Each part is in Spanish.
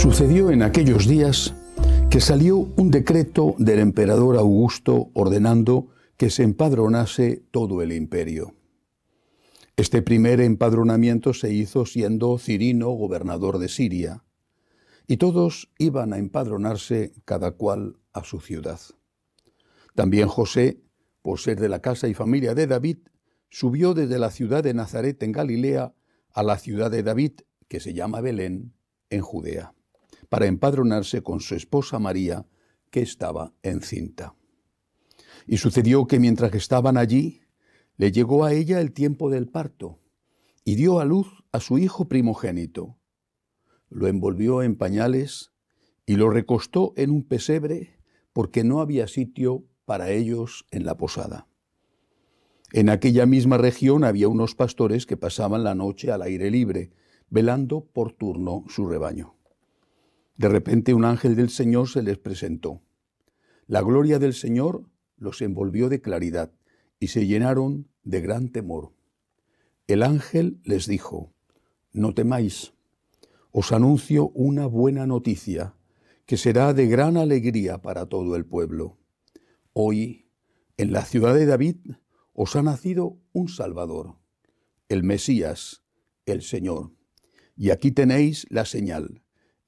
Sucedió en aquellos días que salió un decreto del emperador Augusto ordenando que se empadronase todo el imperio. Este primer empadronamiento se hizo siendo Cirino gobernador de Siria, y todos iban a empadronarse cada cual a su ciudad. También José, por ser de la casa y familia de David, subió desde la ciudad de Nazaret en Galilea a la ciudad de David, que se llama Belén, en Judea para empadronarse con su esposa María, que estaba encinta. Y sucedió que mientras estaban allí, le llegó a ella el tiempo del parto, y dio a luz a su hijo primogénito. Lo envolvió en pañales y lo recostó en un pesebre porque no había sitio para ellos en la posada. En aquella misma región había unos pastores que pasaban la noche al aire libre, velando por turno su rebaño. De repente un ángel del Señor se les presentó. La gloria del Señor los envolvió de claridad y se llenaron de gran temor. El ángel les dijo, No temáis, os anuncio una buena noticia que será de gran alegría para todo el pueblo. Hoy, en la ciudad de David, os ha nacido un Salvador, el Mesías, el Señor. Y aquí tenéis la señal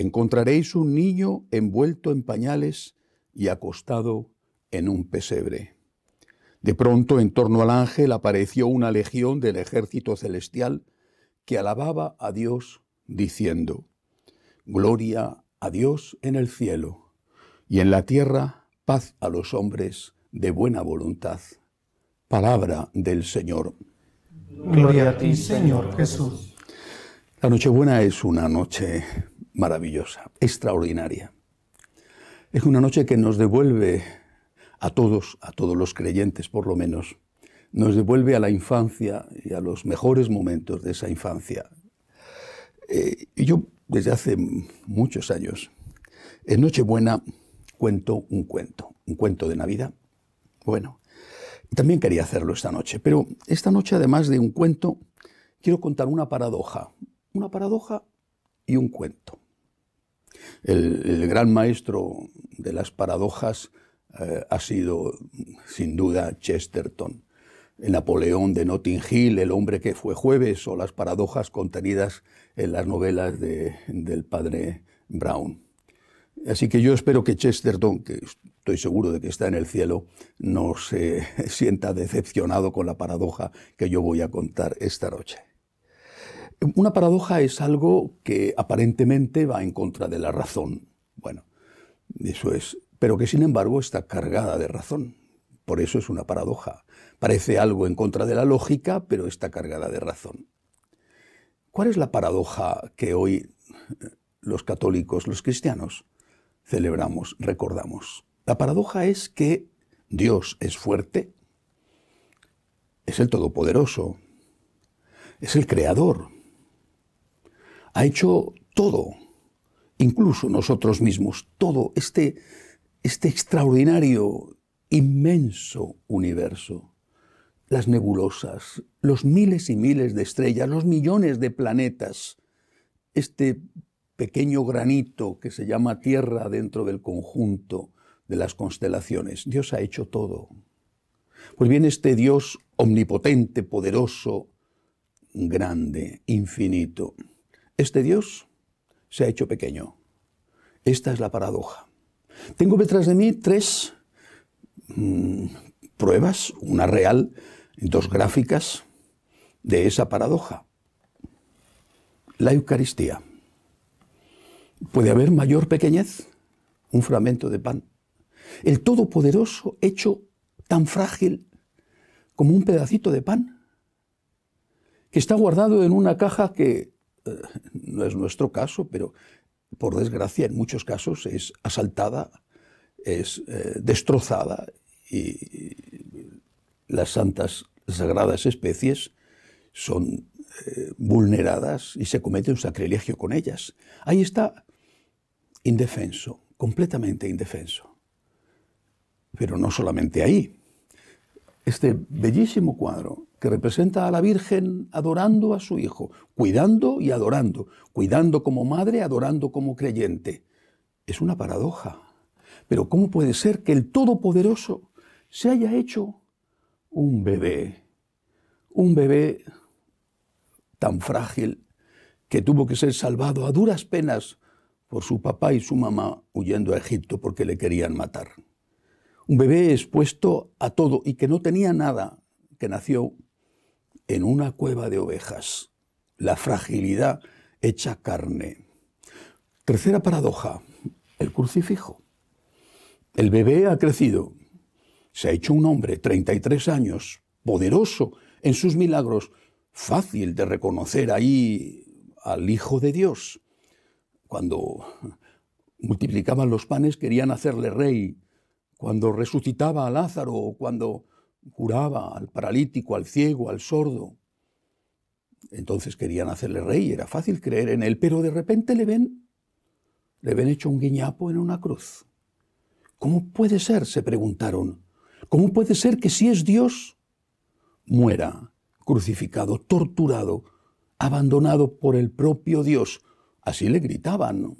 encontraréis un niño envuelto en pañales y acostado en un pesebre. De pronto, en torno al ángel apareció una legión del ejército celestial que alababa a Dios diciendo, Gloria a Dios en el cielo y en la tierra paz a los hombres de buena voluntad. Palabra del Señor. Gloria a ti, Señor Jesús. La Nochebuena es una noche maravillosa, extraordinaria. Es una noche que nos devuelve a todos, a todos los creyentes por lo menos, nos devuelve a la infancia y a los mejores momentos de esa infancia. Eh, y yo desde hace muchos años, en Nochebuena cuento un cuento, un cuento de Navidad. Bueno, también quería hacerlo esta noche, pero esta noche además de un cuento, quiero contar una paradoja, una paradoja y un cuento. El, gran maestro de las paradojas eh, ha sido, sin duda, Chesterton. El Napoleón de Notting Hill, El hombre que fue jueves o las paradojas contenidas en las novelas del padre Brown. Así que yo espero que Chesterton, que estoy seguro de que está en el cielo, no se sienta decepcionado con la paradoja que yo voy a contar esta noche. Una paradoja es algo que aparentemente va en contra de la razón. Bueno, eso es, pero que sin embargo está cargada de razón. Por eso es una paradoja. Parece algo en contra de la lógica, pero está cargada de razón. ¿Cuál es la paradoja que hoy eh, los católicos, los cristianos, celebramos, recordamos? La paradoja es que Dios es fuerte, es el Todopoderoso, es el Creador, ha hecho todo, incluso nosotros mismos, todo este, este extraordinario, inmenso universo. Las nebulosas, los miles y miles de estrellas, los millones de planetas, este pequeño granito que se llama Tierra dentro del conjunto de las constelaciones. Dios ha hecho todo. Pues bien, este Dios omnipotente, poderoso, grande, infinito, este Dios se ha hecho pequeño. Esta es la paradoja. Tengo detrás de mí tres mm, pruebas, una real, dos gráficas de esa paradoja. La Eucaristía. ¿Puede haber mayor pequeñez? Un fragmento de pan. El Todopoderoso hecho tan frágil como un pedacito de pan, que está guardado en una caja que eh, no es nuestro caso, pero por desgracia en muchos casos es asaltada, es eh, destrozada y las santas sagradas especies son eh, vulneradas y se comete un sacrilegio con ellas. Ahí está indefenso, completamente indefenso. Pero no solamente ahí. Este bellísimo cuadro que representa a la Virgen adorando a su Hijo, cuidando y adorando, cuidando como madre, adorando como creyente. Es una paradoja. Pero ¿cómo puede ser que el Todopoderoso se haya hecho un bebé? Un bebé tan frágil que tuvo que ser salvado a duras penas por su papá y su mamá huyendo a Egipto porque le querían matar. Un bebé expuesto a todo y que no tenía nada, que nació en una cueva de ovejas, la fragilidad hecha carne. Tercera paradoja, el crucifijo. El bebé ha crecido, se ha hecho un hombre, 33 años, poderoso en sus milagros, fácil de reconocer ahí al Hijo de Dios. Cuando multiplicaban los panes querían hacerle rey, cuando resucitaba a Lázaro, cuando curaba al paralítico, al ciego, al sordo. Entonces querían hacerle rey, era fácil creer en él, pero de repente le ven, le ven hecho un guiñapo en una cruz. ¿Cómo puede ser? se preguntaron. ¿Cómo puede ser que si es Dios, muera crucificado, torturado, abandonado por el propio Dios? Así le gritaban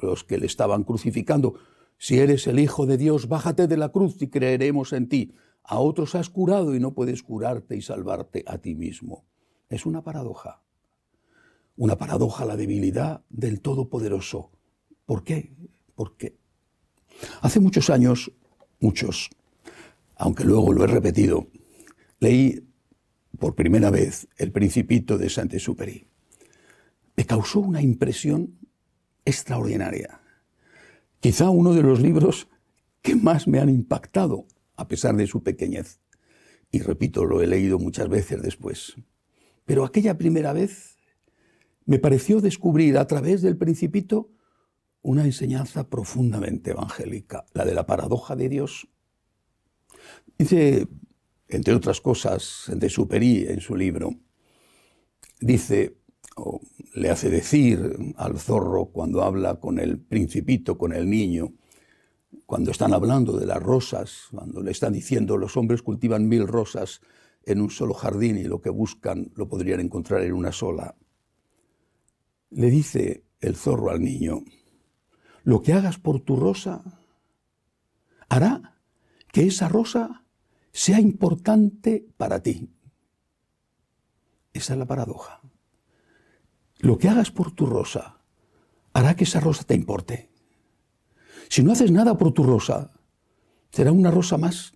los que le estaban crucificando. Si eres el Hijo de Dios, bájate de la cruz y creeremos en ti a otros has curado y no puedes curarte y salvarte a ti mismo. Es una paradoja. Una paradoja la debilidad del Todopoderoso. ¿Por qué? Porque hace muchos años, muchos, aunque luego lo he repetido, leí por primera vez El Principito de Saint-Exupéry. Me causó una impresión extraordinaria. Quizá uno de los libros que más me han impactado a pesar de su pequeñez. Y repito, lo he leído muchas veces después. Pero aquella primera vez me pareció descubrir a través del principito una enseñanza profundamente evangélica, la de la paradoja de Dios. Dice, entre otras cosas, de Superi en su libro, dice, o le hace decir al zorro cuando habla con el principito, con el niño, cuando están hablando de las rosas, cuando le están diciendo los hombres cultivan mil rosas en un solo jardín y lo que buscan lo podrían encontrar en una sola, le dice el zorro al niño, lo que hagas por tu rosa hará que esa rosa sea importante para ti. Esa es la paradoja. Lo que hagas por tu rosa hará que esa rosa te importe. Si no haces nada por tu rosa, será una rosa más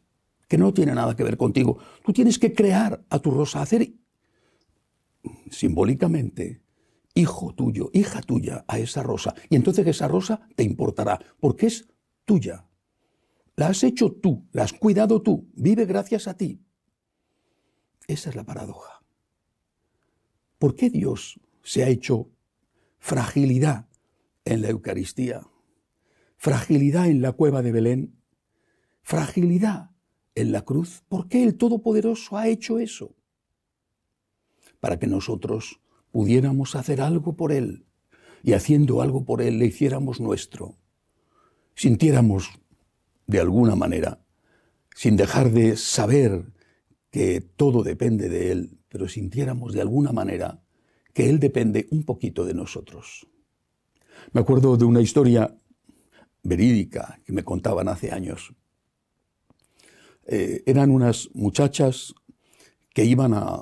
que no tiene nada que ver contigo. Tú tienes que crear a tu rosa, hacer simbólicamente hijo tuyo, hija tuya a esa rosa. Y entonces esa rosa te importará, porque es tuya. La has hecho tú, la has cuidado tú, vive gracias a ti. Esa es la paradoja. ¿Por qué Dios se ha hecho fragilidad en la Eucaristía? fragilidad en la cueva de Belén, fragilidad en la cruz. ¿Por qué el Todopoderoso ha hecho eso? Para que nosotros pudiéramos hacer algo por Él y haciendo algo por Él le hiciéramos nuestro, sintiéramos de alguna manera, sin dejar de saber que todo depende de Él, pero sintiéramos de alguna manera que Él depende un poquito de nosotros. Me acuerdo de una historia verídica que me contaban hace años. Eh, eran unas muchachas que iban a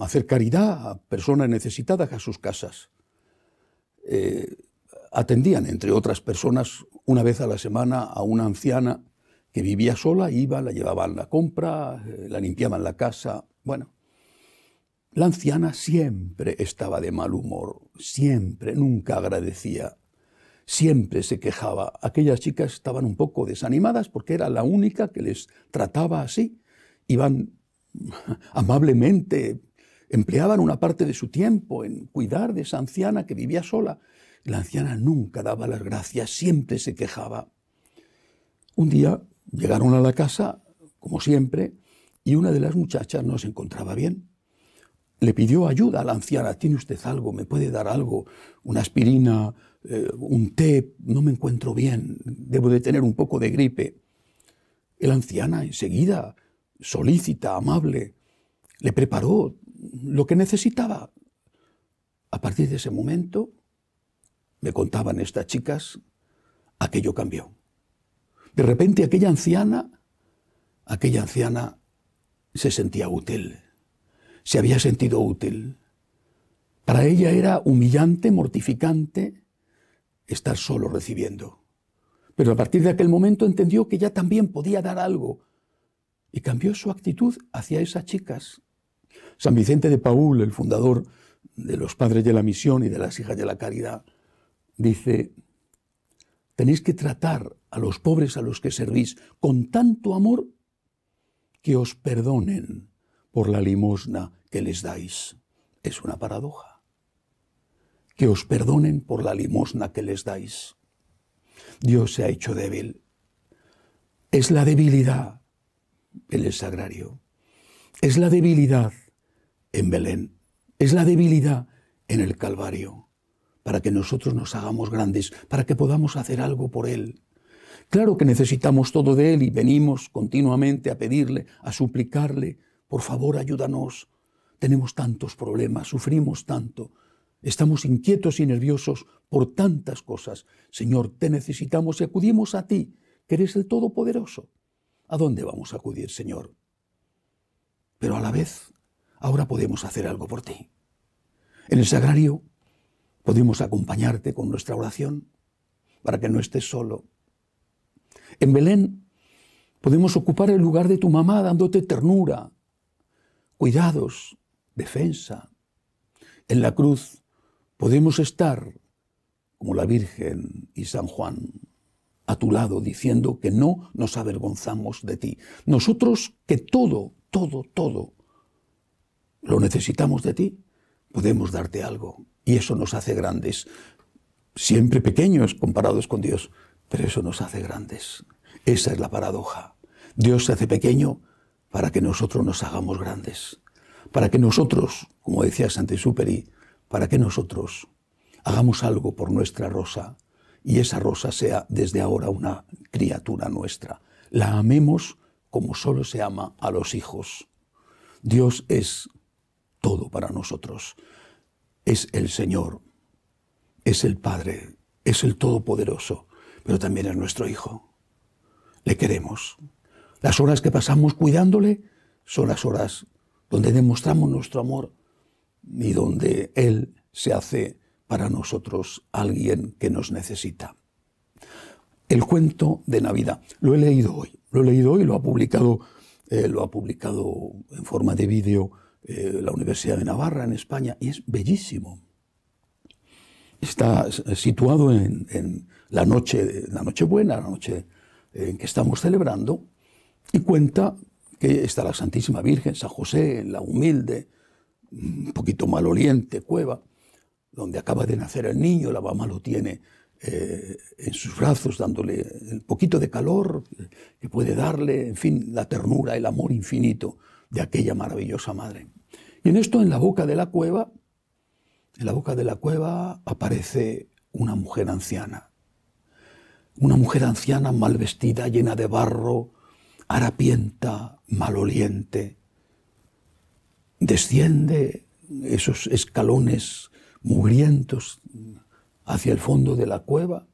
hacer caridad a personas necesitadas a sus casas. Eh, atendían, entre otras personas, una vez a la semana a una anciana que vivía sola, iba, la llevaban la compra, eh, la limpiaban la casa. Bueno, la anciana siempre estaba de mal humor, siempre, nunca agradecía siempre se quejaba. Aquellas chicas estaban un poco desanimadas porque era la única que les trataba así. Iban amablemente, empleaban una parte de su tiempo en cuidar de esa anciana que vivía sola. La anciana nunca daba las gracias, siempre se quejaba. Un día llegaron a la casa, como siempre, y una de las muchachas no se encontraba bien. Le pidió ayuda a la anciana, ¿tiene usted algo? ¿Me puede dar algo? ¿Una aspirina? Eh, un té, no me encuentro bien, debo de tener un poco de gripe. El anciana enseguida, solícita, amable, le preparó lo que necesitaba. A partir de ese momento, me contaban estas chicas, aquello cambió. De repente aquella anciana, aquella anciana se sentía útil, se había sentido útil. Para ella era humillante, mortificante, estar solo recibiendo. Pero a partir de aquel momento entendió que ya también podía dar algo y cambió su actitud hacia esas chicas. San Vicente de Paul, el fundador de los Padres de la Misión y de las Hijas de la Caridad, dice, tenéis que tratar a los pobres a los que servís con tanto amor que os perdonen por la limosna que les dais. Es una paradoja que os perdonen por la limosna que les dais. Dios se ha hecho débil. Es la debilidad en el sagrario. Es la debilidad en Belén. Es la debilidad en el Calvario. Para que nosotros nos hagamos grandes, para que podamos hacer algo por Él. Claro que necesitamos todo de Él y venimos continuamente a pedirle, a suplicarle, por favor ayúdanos. Tenemos tantos problemas, sufrimos tanto, Estamos inquietos y nerviosos por tantas cosas. Señor, te necesitamos y acudimos a ti, que eres el Todopoderoso. ¿A dónde vamos a acudir, Señor? Pero a la vez, ahora podemos hacer algo por ti. En el sagrario podemos acompañarte con nuestra oración para que no estés solo. En Belén podemos ocupar el lugar de tu mamá dándote ternura, cuidados, defensa. En la cruz podemos estar, como la Virgen y San Juan, a tu lado diciendo que no nos avergonzamos de ti. Nosotros que todo, todo, todo lo necesitamos de ti, podemos darte algo. Y eso nos hace grandes, siempre pequeños comparados con Dios, pero eso nos hace grandes. Esa es la paradoja. Dios se hace pequeño para que nosotros nos hagamos grandes, para que nosotros, como decía Superi, para que nosotros hagamos algo por nuestra rosa y esa rosa sea desde ahora una criatura nuestra. La amemos como solo se ama a los hijos. Dios es todo para nosotros. Es el Señor, es el Padre, es el Todopoderoso, pero también es nuestro Hijo. Le queremos. Las horas que pasamos cuidándole son las horas donde demostramos nuestro amor y donde Él se hace para nosotros alguien que nos necesita. El cuento de Navidad. Lo he leído hoy. Lo he leído hoy, lo ha publicado, eh, lo ha publicado en forma de vídeo eh, la Universidad de Navarra en España y es bellísimo. Está situado en, la noche, la noche buena, la noche en que estamos celebrando, y cuenta que está la Santísima Virgen, San José, la humilde, un poquito maloliente, cueva, donde acaba de nacer el niño, la mamá lo tiene eh, en sus brazos, dándole el poquito de calor que puede darle, en fin, la ternura, el amor infinito de aquella maravillosa madre. Y en esto, en la boca de la cueva, en la boca de la cueva aparece una mujer anciana. Una mujer anciana mal vestida, llena de barro, harapienta, maloliente, desciende esos escalones mugrientos hacia el fondo de la cueva.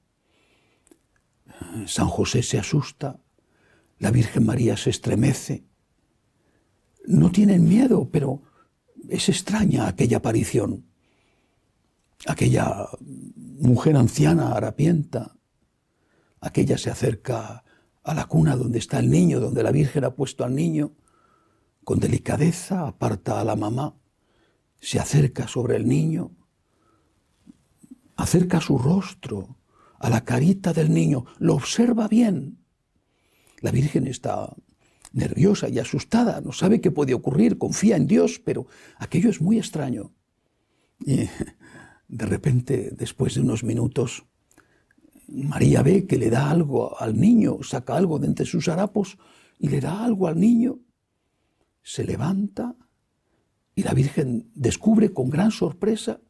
San José se asusta, la Virgen María se estremece. No tienen miedo, pero es extraña aquella aparición, aquella mujer anciana harapienta, aquella se acerca a la cuna donde está el niño, donde la Virgen ha puesto al niño, con delicadeza aparta a la mamá, se acerca sobre el niño, acerca su rostro a la carita del niño, lo observa bien. La Virgen está nerviosa y asustada, no sabe qué puede ocurrir, confía en Dios, pero aquello es muy extraño. de repente, después de unos minutos, María ve que le da algo al niño, saca algo de entre sus harapos y le da algo al niño se levanta y la Virgen descubre con gran sorpresa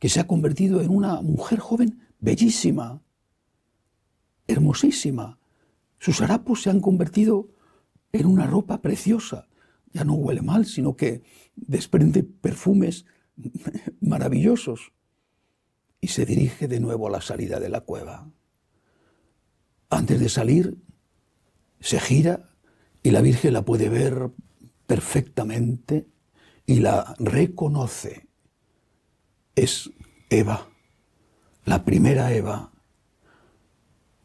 que se ha convertido en una mujer joven bellísima, hermosísima. Sus harapos se han convertido en una ropa preciosa. Ya no huele mal, sino que desprende perfumes maravillosos. Y se dirige de nuevo a la salida de la cueva. Antes de salir, se gira y la Virgen la puede ver perfectamente y la reconoce, es Eva, la primera Eva.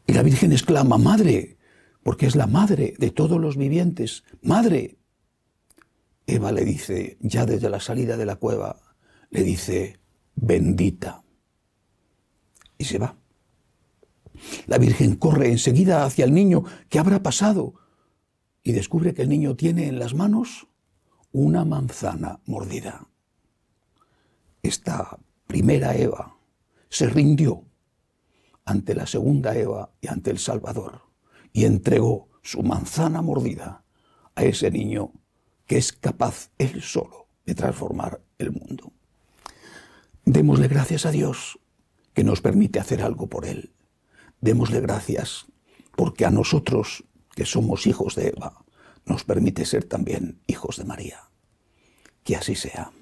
Y la Virgen exclama, Madre, porque es la madre de todos los vivientes, Madre. Eva le dice, ya desde la salida de la cueva, le dice, bendita. Y se va. La Virgen corre enseguida hacia el niño. ¿Qué habrá pasado? y descubre que el niño tiene en las manos una manzana mordida. Esta primera Eva se rindió ante la segunda Eva y ante el Salvador y entregó su manzana mordida a ese niño que es capaz él solo de transformar el mundo. Démosle gracias a Dios que nos permite hacer algo por él. Démosle gracias porque a nosotros que somos hijos de Eva, nos permite ser también hijos de María. Que así sea.